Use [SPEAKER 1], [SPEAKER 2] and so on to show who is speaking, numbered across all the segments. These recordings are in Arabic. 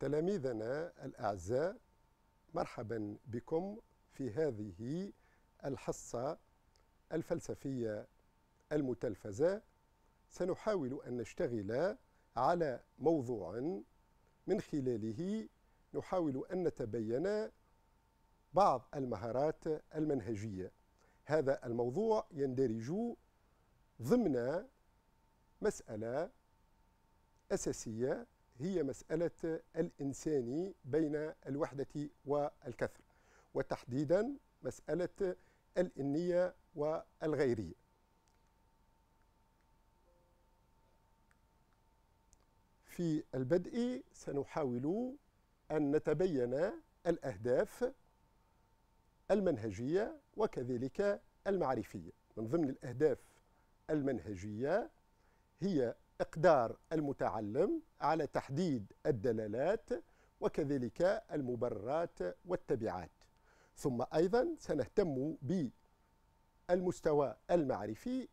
[SPEAKER 1] تلاميذنا الأعزاء مرحبا بكم في هذه الحصة الفلسفية المتلفزة سنحاول أن نشتغل على موضوع من خلاله نحاول أن نتبين بعض المهارات المنهجية هذا الموضوع يندرج ضمن مسألة أساسية هي مسألة الإنساني بين الوحدة والكثرة وتحديدا مسألة الإنية والغيرية في البدء سنحاول أن نتبين الأهداف المنهجية وكذلك المعرفية من ضمن الأهداف المنهجية هي إقدار المتعلم على تحديد الدلالات وكذلك المبررات والتبعات ثم أيضا سنهتم بالمستوى المعرفي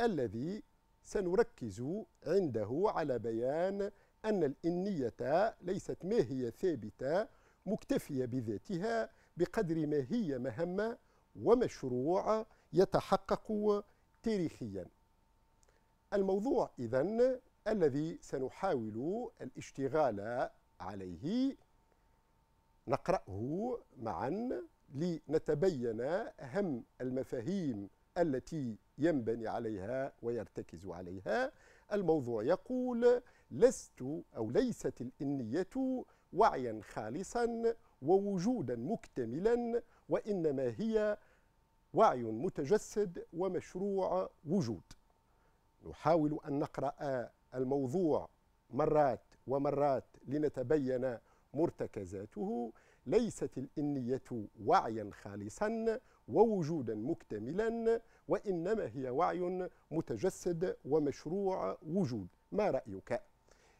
[SPEAKER 1] الذي سنركز عنده على بيان أن الإنية ليست ما هي ثابتة مكتفية بذاتها بقدر ما هي مهمة ومشروع يتحقق تاريخياً الموضوع إذا الذي سنحاول الاشتغال عليه نقرأه معا لنتبين أهم المفاهيم التي ينبني عليها ويرتكز عليها الموضوع يقول لست أو ليست الإنية وعيا خالصا ووجودا مكتملا وإنما هي وعي متجسد ومشروع وجود نحاول أن نقرأ الموضوع مرات ومرات لنتبين مرتكزاته ليست الإنية وعيا خالصا ووجودا مكتملا وإنما هي وعي متجسد ومشروع وجود ما رأيك؟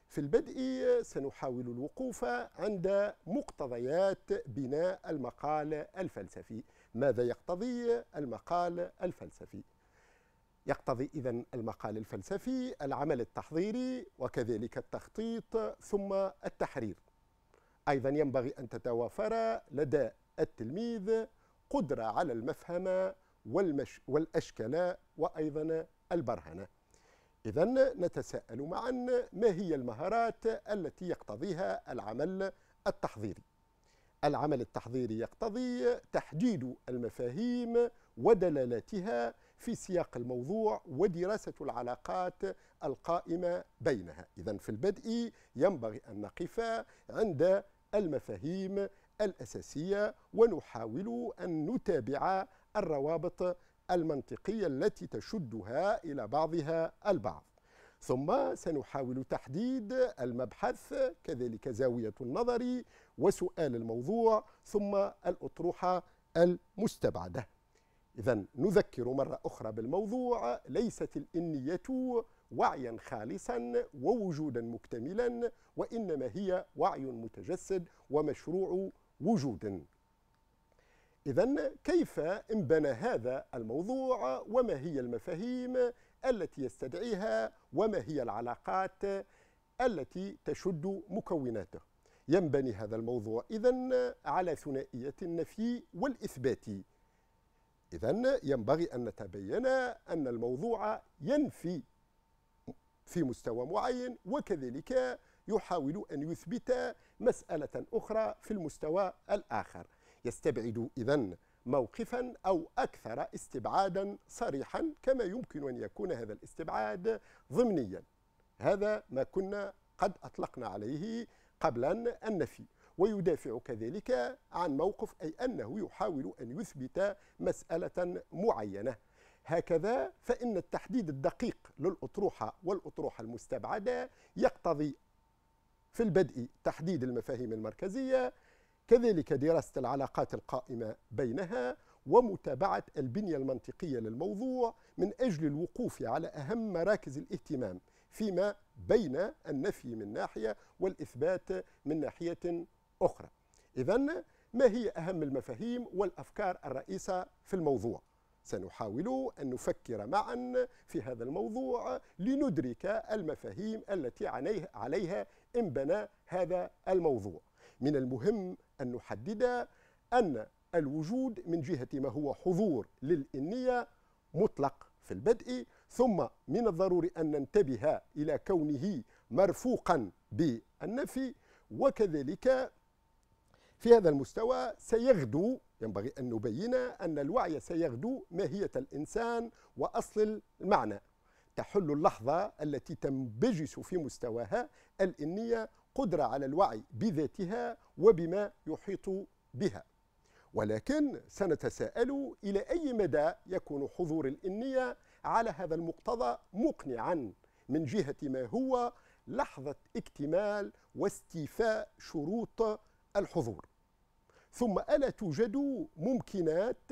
[SPEAKER 1] في البدء سنحاول الوقوف عند مقتضيات بناء المقال الفلسفي ماذا يقتضي المقال الفلسفي؟ يقتضي إذا المقال الفلسفي العمل التحضيري وكذلك التخطيط ثم التحرير أيضا ينبغي أن تتوافر لدى التلميذ قدرة على المفهم والمش والأشكال وأيضا البرهنة إذا نتساءل معا ما هي المهارات التي يقتضيها العمل التحضيري العمل التحضيري يقتضي تحديد المفاهيم ودلالاتها في سياق الموضوع ودراسة العلاقات القائمة بينها إذا في البدء ينبغي أن نقف عند المفاهيم الأساسية ونحاول أن نتابع الروابط المنطقية التي تشدها إلى بعضها البعض ثم سنحاول تحديد المبحث كذلك زاوية النظر وسؤال الموضوع ثم الأطروحة المستبعدة إذا نذكر مرة أخرى بالموضوع ليست الإنية وعيا خالصا ووجودا مكتملا وإنما هي وعي متجسد ومشروع وجود إذا كيف انبنى هذا الموضوع وما هي المفاهيم التي يستدعيها وما هي العلاقات التي تشد مكوناته ينبني هذا الموضوع إذا على ثنائية النفي والإثبات إذا ينبغي أن نتبين أن الموضوع ينفي في مستوى معين وكذلك يحاول أن يثبت مسألة أخرى في المستوى الآخر يستبعد إذا موقفا أو أكثر استبعادا صريحا كما يمكن أن يكون هذا الاستبعاد ضمنيا هذا ما كنا قد أطلقنا عليه قبلا النفي ويدافع كذلك عن موقف أي أنه يحاول أن يثبت مسألة معينة هكذا فإن التحديد الدقيق للأطروحة والأطروحة المستبعدة يقتضي في البدء تحديد المفاهيم المركزية كذلك دراسة العلاقات القائمة بينها ومتابعة البنية المنطقية للموضوع من أجل الوقوف على أهم مراكز الاهتمام فيما بين النفي من ناحية والإثبات من ناحية أخرى إذا ما هي أهم المفاهيم والأفكار الرئيسة في الموضوع سنحاول أن نفكر معا في هذا الموضوع لندرك المفاهيم التي عليه عليها انبنى هذا الموضوع من المهم أن نحدد أن الوجود من جهة ما هو حضور للإنية مطلق في البدء ثم من الضروري أن ننتبه إلى كونه مرفوقا بالنفي وكذلك في هذا المستوى سيغدو ينبغي أن نبين أن الوعي سيغدو ماهية الإنسان وأصل المعنى تحل اللحظة التي تنبجس في مستواها الإنية قدرة على الوعي بذاتها وبما يحيط بها ولكن سنتساءل إلى أي مدى يكون حضور الإنية على هذا المقتضى مقنعا من جهة ما هو لحظة اكتمال واستيفاء شروط الحضور ثم ألا توجد ممكنات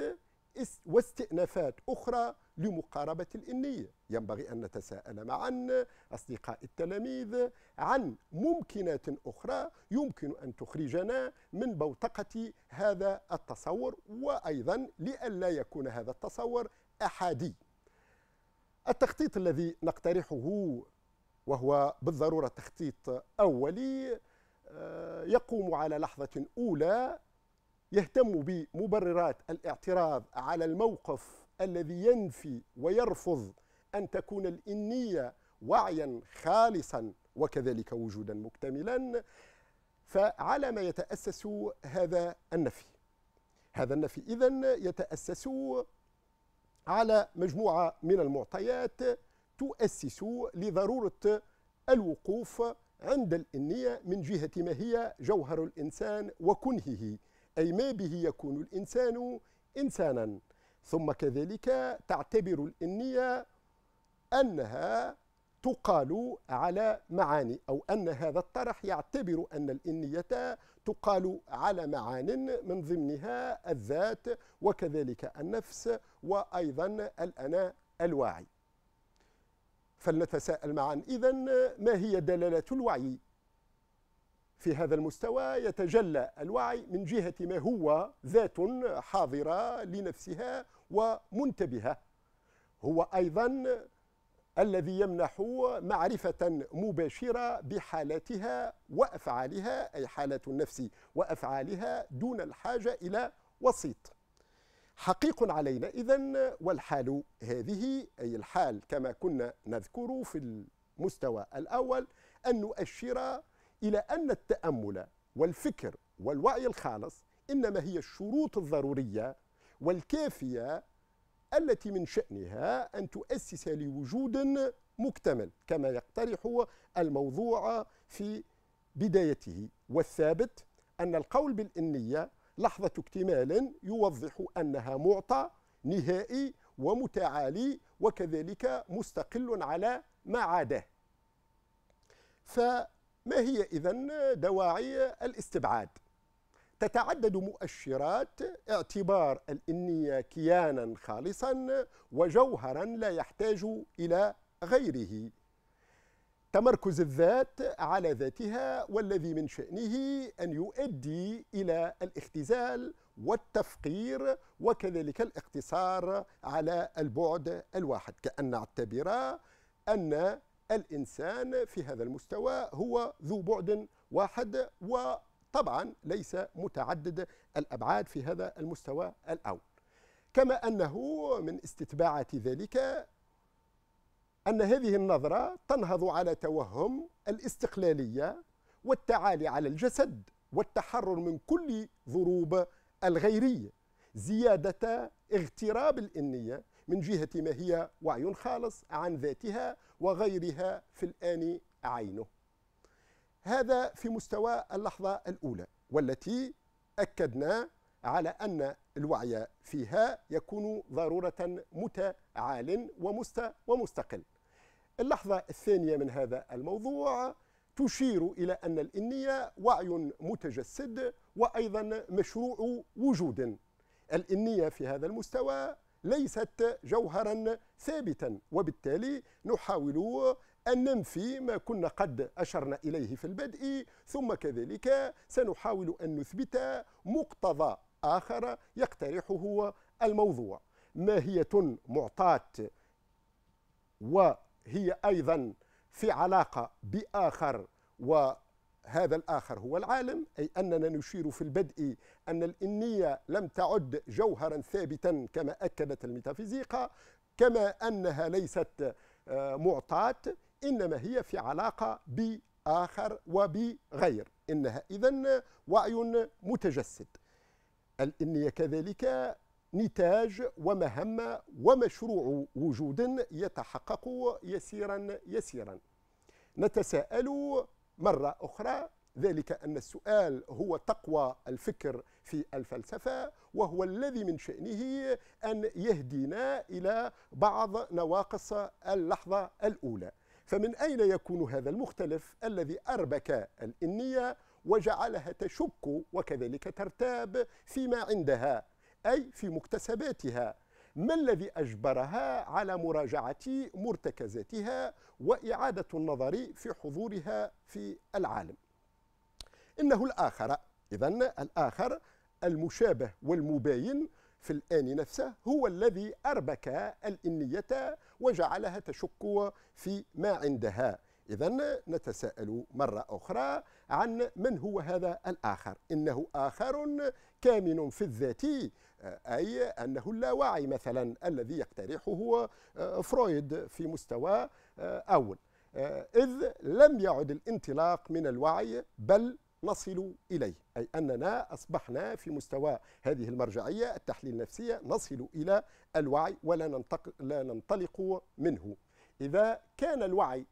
[SPEAKER 1] واستئنافات أخرى لمقاربة الإنية ينبغي أن نتساءل معا أصدقاء التلاميذ عن ممكنات أخرى يمكن أن تخرجنا من بوتقة هذا التصور وأيضا لئلا يكون هذا التصور أحادي التخطيط الذي نقترحه وهو بالضرورة تخطيط أولي آه، يقوم على لحظة أولى يهتم بمبررات الاعتراض على الموقف الذي ينفي ويرفض أن تكون الإنية وعيا خالصا وكذلك وجودا مكتملا فعلى ما يتأسس هذا النفي هذا النفي إذا يتأسس على مجموعة من المعطيات تؤسس لضرورة الوقوف عند الإنية من جهة ما هي جوهر الإنسان وكنهه أي ما به يكون الإنسان إنسانا ثم كذلك تعتبر الإنية أنها تقال على معاني أو أن هذا الطرح يعتبر أن الإنية تقال على معان من ضمنها الذات وكذلك النفس وأيضا الأنا الواعي فلنتساءل معا إذا ما هي دلالة الوعي في هذا المستوى يتجلى الوعي من جهة ما هو ذات حاضرة لنفسها ومنتبهة هو أيضا الذي يمنح معرفة مباشرة بحالاتها وأفعالها أي حالات النفس وأفعالها دون الحاجة إلى وسيط حقيق علينا إذن والحال هذه أي الحال كما كنا نذكر في المستوى الأول أن نؤشر إلى أن التأمل والفكر والوعي الخالص إنما هي الشروط الضرورية والكافية التي من شأنها أن تؤسس لوجود مكتمل كما يقترح الموضوع في بدايته والثابت أن القول بالإنية لحظة اكتمال يوضح أنها معطى نهائي ومتعالي وكذلك مستقل على ما عاداه ما هي إذا دواعي الاستبعاد؟ تتعدد مؤشرات اعتبار الإنية كيانا خالصا وجوهرا لا يحتاج إلى غيره تمركز الذات على ذاتها والذي من شأنه أن يؤدي إلى الاختزال والتفقير وكذلك الاقتصار على البعد الواحد كأن نعتبر أن الإنسان في هذا المستوى هو ذو بعد واحد وطبعا ليس متعدد الأبعاد في هذا المستوى الأول كما أنه من استتباعة ذلك أن هذه النظرة تنهض على توهم الاستقلالية والتعالي على الجسد والتحرر من كل ضروب الغيرية زيادة اغتراب الإنية من جهة ما هي وعي خالص عن ذاتها وغيرها في الآن عينه هذا في مستوى اللحظة الأولى والتي أكدنا على أن الوعي فيها يكون ضرورة متعال ومستقل اللحظة الثانية من هذا الموضوع تشير إلى أن الإنية وعي متجسد وأيضا مشروع وجود الإنية في هذا المستوى ليست جوهرا ثابتا وبالتالي نحاول أن ننفي ما كنا قد أشرنا إليه في البدء ثم كذلك سنحاول أن نثبت مقتضى آخر يقترحه الموضوع ماهية معطاة وهي أيضا في علاقة بآخر و هذا الآخر هو العالم أي أننا نشير في البدء أن الإنية لم تعد جوهرا ثابتا كما أكدت الميتافيزيقا كما أنها ليست آه، معطاة إنما هي في علاقة بآخر وبغير إنها إذا وعي متجسد الإنية كذلك نتاج ومهمة ومشروع وجود يتحقق يسيرا يسيرا نتساءل مرة أخرى ذلك أن السؤال هو تقوى الفكر في الفلسفة وهو الذي من شأنه أن يهدينا إلى بعض نواقص اللحظة الأولى فمن أين يكون هذا المختلف الذي أربك الإنية وجعلها تشك وكذلك ترتاب فيما عندها أي في مكتسباتها ما الذي أجبرها على مراجعة مرتكزاتها وإعادة النظر في حضورها في العالم إنه الآخر إذا الآخر المشابه والمباين في الآن نفسه هو الذي أربك الإنية وجعلها تشك في ما عندها إذا نتساءل مرة أخرى عن من هو هذا الآخر إنه آخر كامن في الذات أي أنه اللاوعي مثلا الذي يقترحه هو آه، فرويد في مستوى آه، أول آه، إذ لم يعد الانطلاق من الوعي بل نصل إليه أي أننا أصبحنا في مستوى هذه المرجعية التحليل النفسية نصل إلى الوعي ولا لا ننطلق منه إذا كان الوعي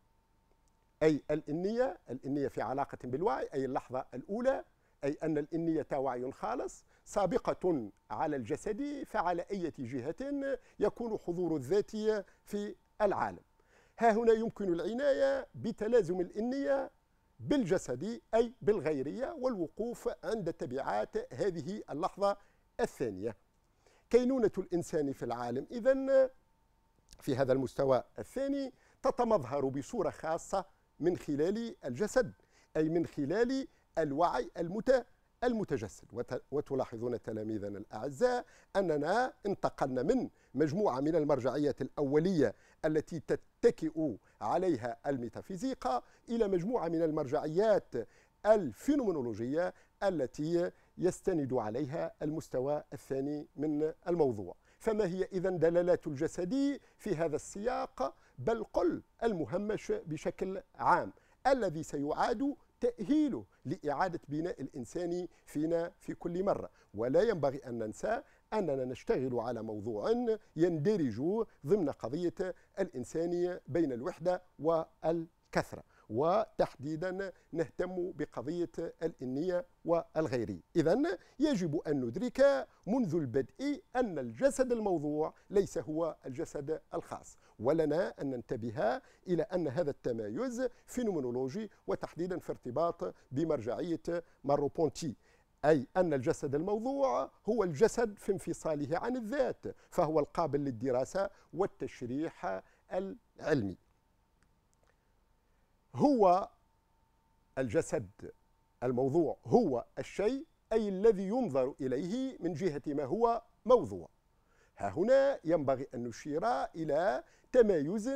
[SPEAKER 1] أي الإنية الإنية في علاقة بالوعي أي اللحظة الأولى أي أن الإنية وعي خالص سابقة على الجسد فعلى أي جهة يكون حضور الذاتية في العالم ها هنا يمكن العناية بتلازم الإنية بالجسد أي بالغيرية والوقوف عند تبعات هذه اللحظة الثانية كينونة الإنسان في العالم إذا في هذا المستوى الثاني تتمظهر بصورة خاصة من خلال الجسد أي من خلال الوعي المتأثر المتجسد وتلاحظون تلاميذنا الأعزاء أننا انتقلنا من مجموعة من المرجعية الأولية التي تتكئ عليها الميتافيزيقا إلى مجموعة من المرجعيات الفينومنولوجية التي يستند عليها المستوى الثاني من الموضوع فما هي إذا دلالات الجسدي في هذا السياق بل قل المهمش بشكل عام الذي سيعاد تأهيله لإعادة بناء الإنساني فينا في كل مرة ولا ينبغي أن ننسى أننا نشتغل على موضوع يندرج ضمن قضية الإنسانية بين الوحدة والكثرة وتحديدا نهتم بقضية الإنية والغيري إذا يجب أن ندرك منذ البدء أن الجسد الموضوع ليس هو الجسد الخاص ولنا أن ننتبه إلى أن هذا التمايز فينومنولوجي وتحديدا في ارتباط بمرجعية ماروبونتي أي أن الجسد الموضوع هو الجسد في انفصاله عن الذات فهو القابل للدراسة والتشريح العلمي هو الجسد الموضوع هو الشيء أي الذي ينظر إليه من جهة ما هو موضوع ها هنا ينبغي أن نشير إلى تمايز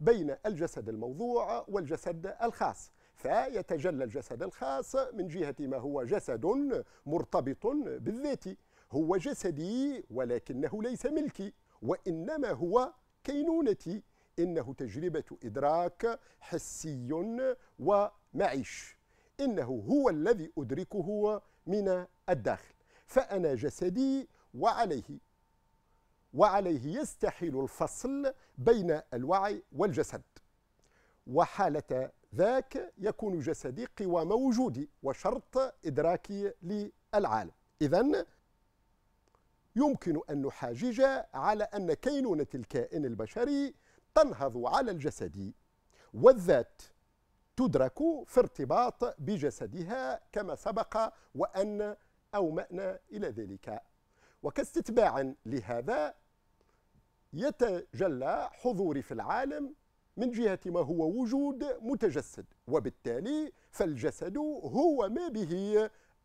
[SPEAKER 1] بين الجسد الموضوع والجسد الخاص فيتجلى الجسد الخاص من جهة ما هو جسد مرتبط بالذات هو جسدي ولكنه ليس ملكي وإنما هو كينونتي إنه تجربة إدراك حسي ومعيش إنه هو الذي أدركه من الداخل فأنا جسدي وعليه وعليه يستحيل الفصل بين الوعي والجسد وحالة ذاك يكون جسدي قوام وجودي وشرط إدراكي للعالم إذا يمكن أن نحاجج على أن كينونة الكائن البشري تنهض على الجسد والذات تدرك في ارتباط بجسدها كما سبق وأن أومأنا إلى ذلك وكاستتباع لهذا يتجلى حضوري في العالم من جهة ما هو وجود متجسد وبالتالي فالجسد هو ما به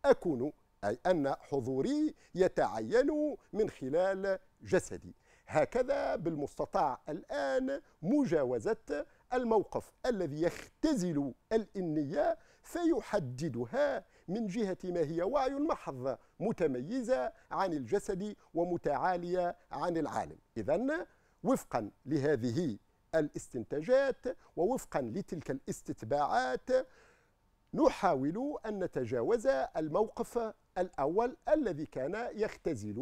[SPEAKER 1] أكون أي أن حضوري يتعين من خلال جسدي هكذا بالمستطاع الآن مجاوزة الموقف الذي يختزل الإنية فيحددها من جهة ما هي وعي محض متميزة عن الجسد ومتعالية عن العالم إذا وفقا لهذه الاستنتاجات ووفقا لتلك الاستتباعات نحاول أن نتجاوز الموقف الأول الذي كان يختزل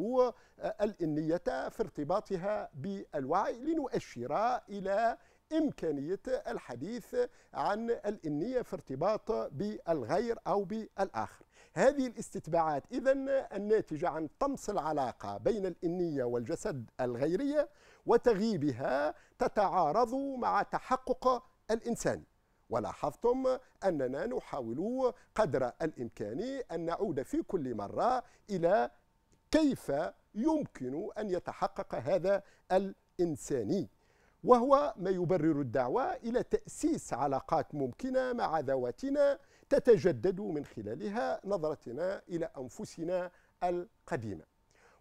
[SPEAKER 1] آه، الإنية في ارتباطها بالوعي لنؤشر إلى إمكانية الحديث عن الإنية في ارتباط بالغير أو بالآخر هذه الاستتباعات إذا الناتجة عن طمس العلاقة بين الإنية والجسد الغيرية وتغييبها تتعارض مع تحقق الإنساني ولاحظتم أننا نحاول قدر الإمكان أن نعود في كل مرة إلى كيف يمكن أن يتحقق هذا الإنساني وهو ما يبرر الدعوة إلى تأسيس علاقات ممكنة مع ذواتنا تتجدد من خلالها نظرتنا إلى أنفسنا القديمة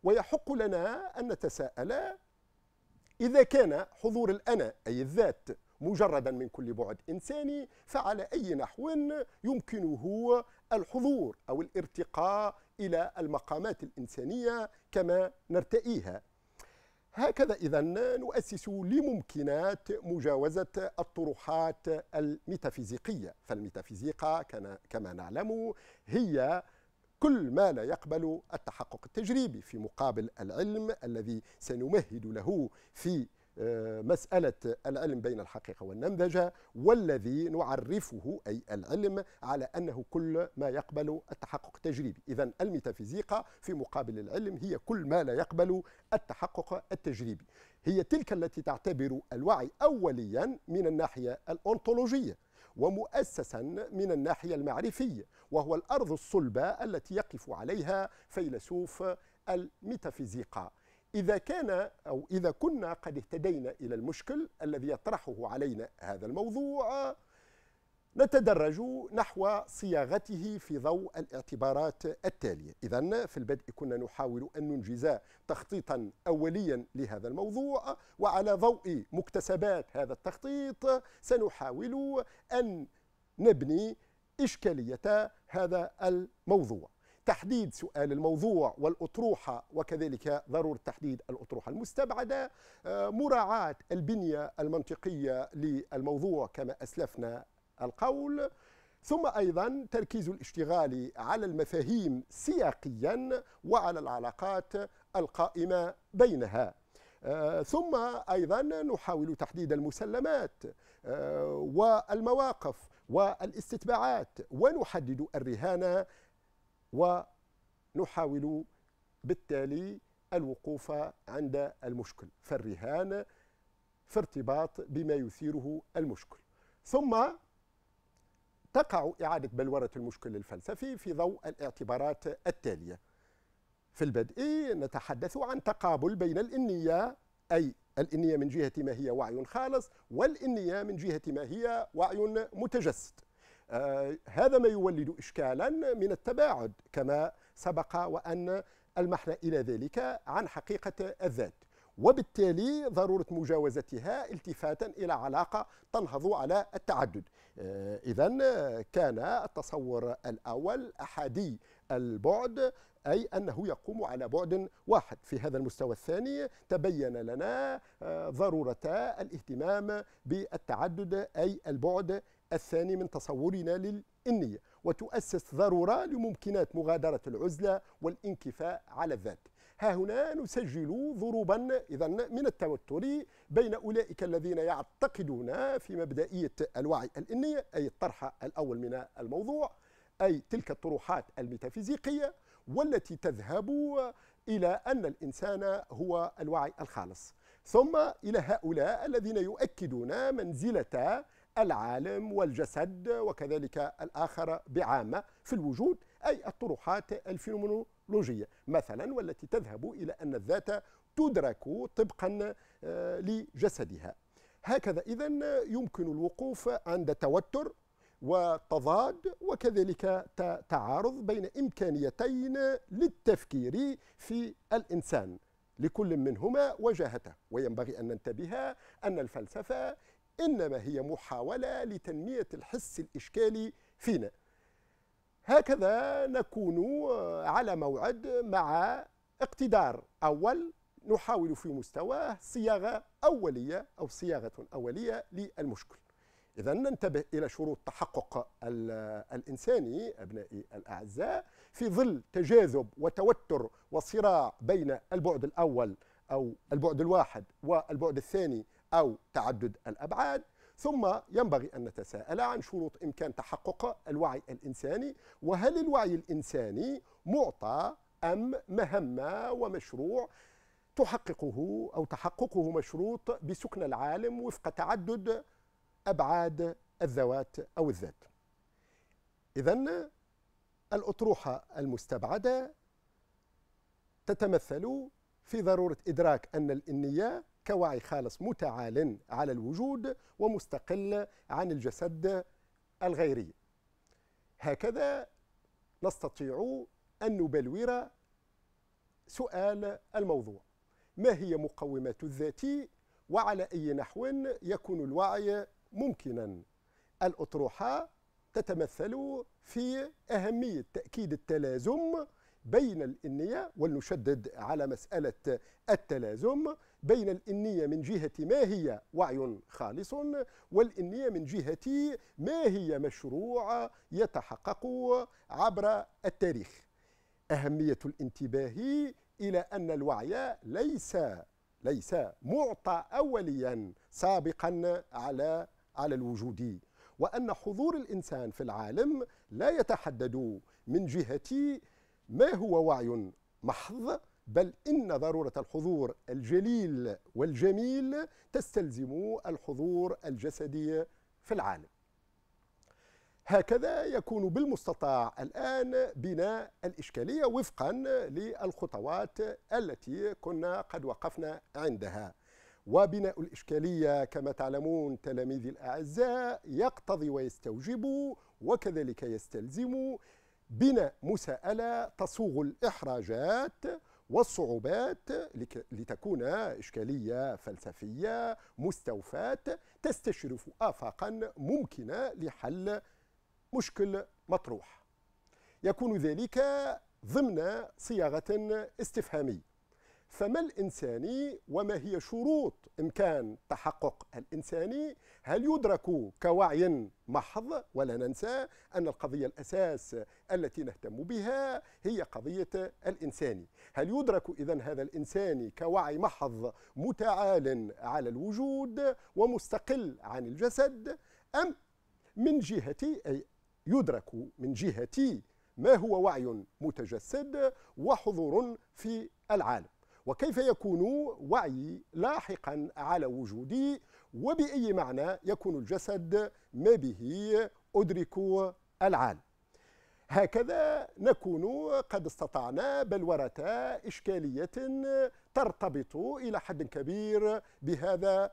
[SPEAKER 1] ويحق لنا أن نتساءل إذا كان حضور الأنا أي الذات مجردا من كل بعد إنساني فعلى أي نحو يمكنه الحضور أو الارتقاء إلى المقامات الإنسانية كما نرتئيها هكذا إذا نؤسس لممكنات مجاوزة الطروحات الميتافيزيقية فالميتافيزيقا كما نعلم هي كل ما لا يقبل التحقق التجريبي في مقابل العلم الذي سنمهد له في مسألة العلم بين الحقيقة والنمذجة والذي نعرفه أي العلم على أنه كل ما يقبل التحقق التجريبي إذا الميتافيزيقا في مقابل العلم هي كل ما لا يقبل التحقق التجريبي هي تلك التي تعتبر الوعي أوليا من الناحية الأنطولوجية ومؤسسا من الناحية المعرفية وهو الأرض الصلبة التي يقف عليها فيلسوف الميتافيزيقا إذا كان أو إذا كنا قد اهتدينا إلى المشكل الذي يطرحه علينا هذا الموضوع نتدرج نحو صياغته في ضوء الاعتبارات التالية إذا في البدء كنا نحاول أن ننجز تخطيطا أوليا لهذا الموضوع وعلى ضوء مكتسبات هذا التخطيط سنحاول أن نبني إشكالية هذا الموضوع تحديد سؤال الموضوع والأطروحة وكذلك ضرورة تحديد الأطروحة المستبعدة آه، مراعاة البنية المنطقية للموضوع كما أسلفنا القول ثم أيضا تركيز الاشتغال على المفاهيم سياقيا وعلى العلاقات القائمة بينها آه، ثم أيضا نحاول تحديد المسلمات آه، والمواقف والاستتباعات ونحدد الرهانة ونحاول بالتالي الوقوف عند المشكل فالرهان في ارتباط بما يثيره المشكل ثم تقع إعادة بلورة المشكل الفلسفي في ضوء الاعتبارات التالية في البدء نتحدث عن تقابل بين الإنية أي الإنية من جهة ما هي وعي خالص والإنية من جهة ما هي وعي متجسد آه، هذا ما يولد إشكالا من التباعد كما سبق وأن ألمحنا إلى ذلك عن حقيقة الذات وبالتالي ضرورة مجاوزتها التفاتا إلى علاقة تنهض على التعدد آه، إذا كان التصور الأول أحادي البعد أي أنه يقوم على بعد واحد في هذا المستوى الثاني تبين لنا آه، ضرورة الاهتمام بالتعدد أي البعد الثاني من تصورنا للإنية وتؤسس ضرورة لممكنات مغادرة العزلة والانكفاء على الذات ها هنا نسجل ضروبا إذا من التوتر بين أولئك الذين يعتقدون في مبدئية الوعي الإنية أي الطرح الأول من الموضوع أي تلك الطروحات الميتافيزيقية والتي تذهب إلى أن الإنسان هو الوعي الخالص ثم إلى هؤلاء الذين يؤكدون منزلة العالم والجسد وكذلك الآخر بعامة في الوجود أي الطروحات الفينومنولوجية مثلا والتي تذهب إلى أن الذات تدرك طبقا آه، لجسدها هكذا إذا يمكن الوقوف عند توتر وتضاد وكذلك تعارض بين إمكانيتين للتفكير في الإنسان لكل منهما وجاهته وينبغي أن ننتبه أن الفلسفة إنما هي محاولة لتنمية الحس الإشكالي فينا هكذا نكون على موعد مع اقتدار أول نحاول في مستواه صياغة أولية أو صياغة أولية للمشكل إذا ننتبه إلى شروط تحقق الإنساني أبنائي الأعزاء في ظل تجاذب وتوتر وصراع بين البعد الأول أو البعد الواحد والبعد الثاني أو تعدد الأبعاد ثم ينبغي أن نتساءل عن شروط إمكان تحقق الوعي الإنساني وهل الوعي الإنساني معطى أم مهمة ومشروع تحققه أو تحققه مشروط بسكن العالم وفق تعدد أبعاد الذوات أو الذات إذا الأطروحة المستبعدة تتمثل في ضرورة إدراك أن الإنية كوعي خالص متعال على الوجود ومستقل عن الجسد الغيري هكذا نستطيع أن نبلور سؤال الموضوع ما هي مقومات الذات وعلى أي نحو يكون الوعي ممكنا الأطروحة تتمثل في أهمية تأكيد التلازم بين الإنية ولنشدد على مسألة التلازم بين الإنية من جهة ما هي وعي خالص والإنية من جهة ما هي مشروع يتحقق عبر التاريخ أهمية الانتباه إلى أن الوعي ليس ليس معطى أوليا سابقا على على الوجود وأن حضور الإنسان في العالم لا يتحدد من جهة ما هو وعي محض بل إن ضرورة الحضور الجليل والجميل تستلزم الحضور الجسدي في العالم هكذا يكون بالمستطاع الآن بناء الإشكالية وفقا للخطوات التي كنا قد وقفنا عندها وبناء الإشكالية كما تعلمون تلاميذي الأعزاء يقتضي ويستوجب وكذلك يستلزم بناء مساءلة تصوغ الإحراجات والصعوبات لتكون إشكالية فلسفية مستوفاة تستشرف آفاقا ممكنة لحل مشكل مطروح يكون ذلك ضمن صياغة استفهامية فما الإنساني وما هي شروط إمكان تحقق الإنساني هل يدرك كوعي محض ولا ننسى أن القضية الأساس التي نهتم بها هي قضية الإنساني هل يدرك إذا هذا الإنساني كوعي محض متعال على الوجود ومستقل عن الجسد أم من جهتي أي يدرك من جهتي ما هو وعي متجسد وحضور في العالم وكيف يكون وعي لاحقا على وجودي وبأي معنى يكون الجسد ما به أدرك العالم هكذا نكون قد استطعنا بلورة إشكالية ترتبط إلى حد كبير بهذا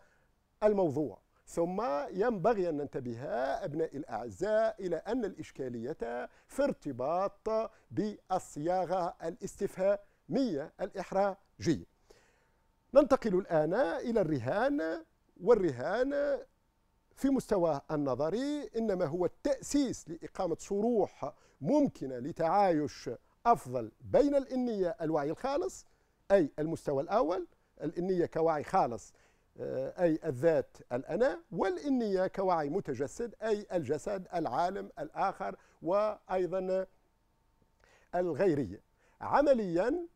[SPEAKER 1] الموضوع ثم ينبغي أن ننتبه أبنائي الأعزاء إلى أن الإشكالية في ارتباط بالصياغة الاستفهامية الإحرام جيد ننتقل الآن إلى الرهان والرهان في مستوى النظري إنما هو التأسيس لإقامة صروح ممكنة لتعايش أفضل بين الإنية الوعي الخالص أي المستوى الأول الإنية كوعي خالص آه، أي الذات الأنا والإنية كوعي متجسد أي الجسد العالم الآخر وأيضا الغيرية عمليا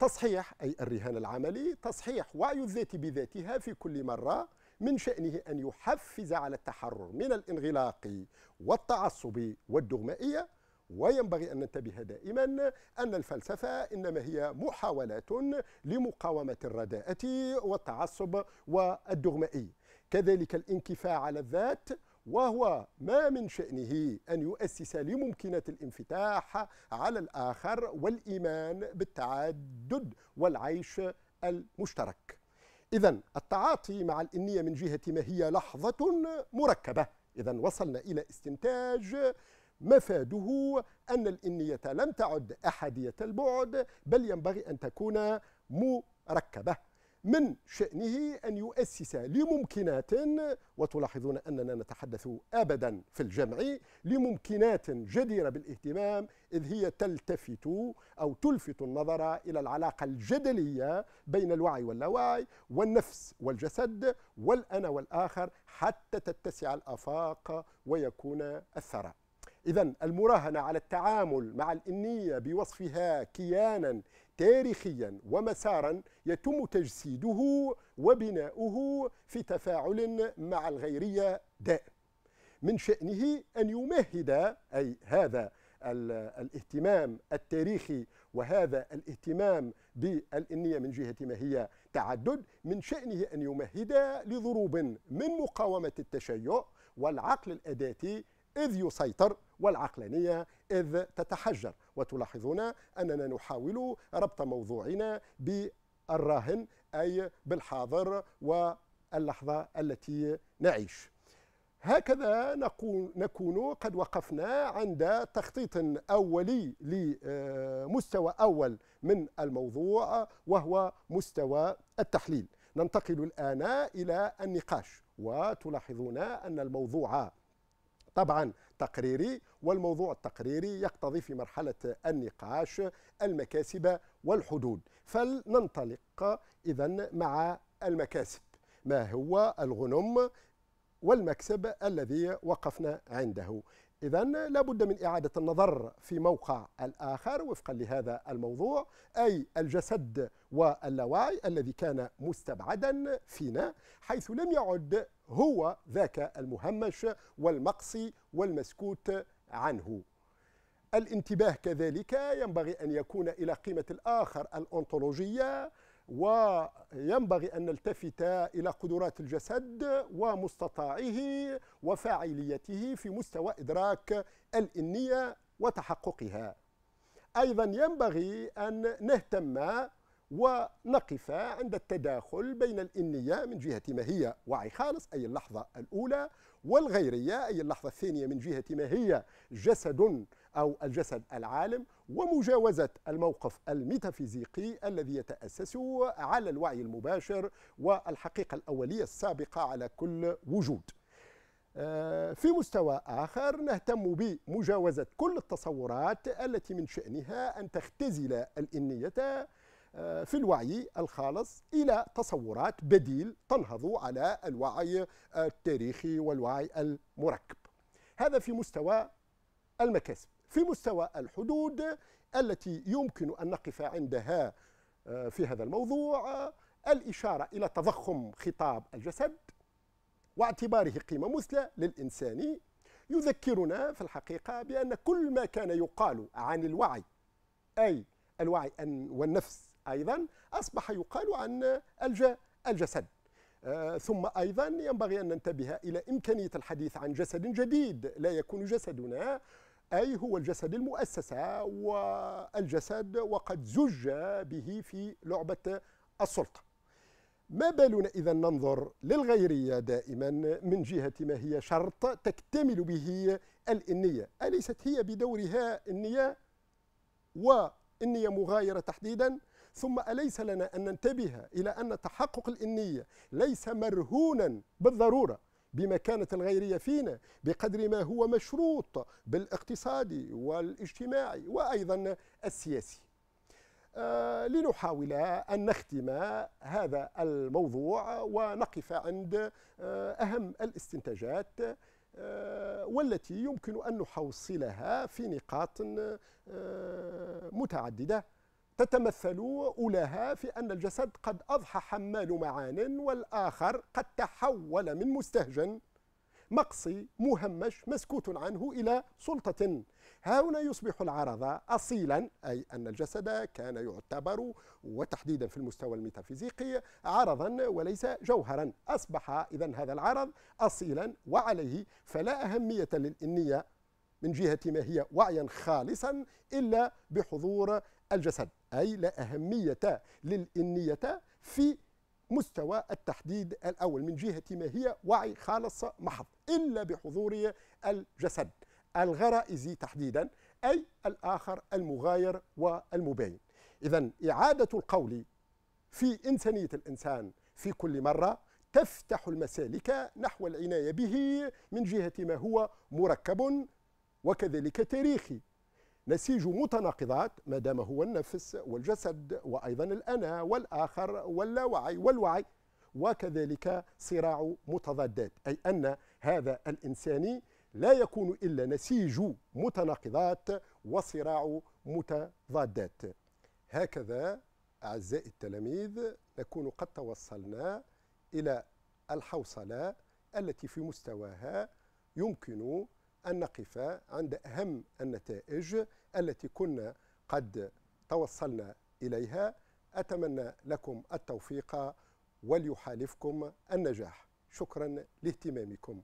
[SPEAKER 1] تصحيح أي الرهان العملي تصحيح وعي الذات بذاتها في كل مرة من شأنه أن يحفز على التحرر من الانغلاق والتعصب والدغمائية وينبغي أن ننتبه دائما أن الفلسفة إنما هي محاولات لمقاومة الرداءة والتعصب والدغمائية كذلك الانكفاء على الذات وهو ما من شأنه أن يؤسس لممكنة الانفتاح على الآخر والإيمان بالتعدد والعيش المشترك إذا التعاطي مع الإنية من جهة ما هي لحظة مركبة إذا وصلنا إلى استنتاج مفاده أن الإنية لم تعد أحدية البعد بل ينبغي أن تكون مركبة من شأنه أن يؤسس لممكنات وتلاحظون أننا نتحدث أبدا في الجمع لممكنات جديرة بالاهتمام إذ هي تلتفت أو تلفت النظر إلى العلاقة الجدلية بين الوعي واللاوعي والنفس والجسد والأنا والآخر حتى تتسع الآفاق ويكون الثراء إذا المراهنة على التعامل مع الإنية بوصفها كيانا تاريخيا ومسارا يتم تجسيده وبناؤه في تفاعل مع الغيرية دائم من شأنه أن يمهد أي هذا الاهتمام التاريخي وهذا الاهتمام بالإنية من جهة ما هي تعدد من شأنه أن يمهد لضروب من مقاومة التشيع والعقل الأداتي إذ يسيطر والعقلانية إذ تتحجر وتلاحظون أننا نحاول ربط موضوعنا بالراهن أي بالحاضر واللحظة التي نعيش هكذا نكون قد وقفنا عند تخطيط أولي لمستوى أول من الموضوع وهو مستوى التحليل ننتقل الآن إلى النقاش وتلاحظون أن الموضوع طبعا تقريري والموضوع التقريري يقتضي في مرحلة النقاش المكاسب والحدود فلننطلق إذا مع المكاسب ما هو الغنم والمكسب الذي وقفنا عنده إذا لابد من إعادة النظر في موقع الآخر وفقا لهذا الموضوع أي الجسد واللاوعي الذي كان مستبعدا فينا حيث لم يعد هو ذاك المهمش والمقصي والمسكوت عنه الانتباه كذلك ينبغي أن يكون إلى قيمة الآخر الأنطولوجية وينبغي أن نلتفت إلى قدرات الجسد ومستطاعه وفاعليته في مستوى إدراك الإنية وتحققها أيضا ينبغي أن نهتم ونقف عند التداخل بين الإنية من جهة ما هي وعي خالص أي اللحظة الأولى والغيرية أي اللحظة الثانية من جهة ما هي جسد أو الجسد العالم ومجاوزة الموقف الميتافيزيقي الذي يتأسس على الوعي المباشر والحقيقة الأولية السابقة على كل وجود آه، في مستوى آخر نهتم بمجاوزة كل التصورات التي من شأنها أن تختزل الإنية آه، في الوعي الخالص إلى تصورات بديل تنهض على الوعي التاريخي والوعي المركب هذا في مستوى المكاسب في مستوى الحدود التي يمكن أن نقف عندها آه، في هذا الموضوع آه، الإشارة إلى تضخم خطاب الجسد واعتباره قيمة مثلى للإنسان يذكرنا في الحقيقة بأن كل ما كان يقال عن الوعي أي الوعي والنفس أيضا أصبح يقال عن الجسد آه، ثم أيضا ينبغي أن ننتبه إلى إمكانية الحديث عن جسد جديد لا يكون جسدنا أي هو الجسد المؤسسة والجسد وقد زج به في لعبة السلطة ما بالنا إذا ننظر للغيرية دائما من جهة ما هي شرط تكتمل به الإنية أليست هي بدورها إنية وإنية مغايرة تحديدا ثم أليس لنا أن ننتبه إلى أن تحقق الإنية ليس مرهونا بالضرورة بمكانة الغيرية فينا بقدر ما هو مشروط بالاقتصادي والاجتماعي وأيضا السياسي آه لنحاول أن نختم هذا الموضوع ونقف عند آه أهم الاستنتاجات آه والتي يمكن أن نحوصلها في نقاط آه، متعددة تتمثل أولاها في أن الجسد قد أضحى حمال معان والآخر قد تحول من مستهجن مقصي مهمش مسكوت عنه إلى سلطة هنا يصبح العرض أصيلا أي أن الجسد كان يعتبر وتحديدا في المستوى الميتافيزيقي عرضا وليس جوهرا أصبح إذا هذا العرض أصيلا وعليه فلا أهمية للإنية من جهة ما هي وعيا خالصا إلا بحضور الجسد أي لا أهمية للإنية في مستوى التحديد الأول من جهة ما هي وعي خالص محض إلا بحضور الجسد الغرائزي تحديدا أي الآخر المغاير والمباين إذا إعادة القول في إنسانية الإنسان في كل مرة تفتح المسالك نحو العناية به من جهة ما هو مركب وكذلك تاريخي نسيج متناقضات ما دام هو النفس والجسد وأيضا الأنا والآخر واللاوعي والوعي وكذلك صراع متضادات أي أن هذا الإنساني لا يكون إلا نسيج متناقضات وصراع متضادات هكذا أعزائي التلاميذ نكون قد توصلنا إلى الحوصلة التي في مستواها يمكن أن نقف عند أهم النتائج التي كنا قد توصلنا إليها أتمنى لكم التوفيق وليحالفكم النجاح شكرا لاهتمامكم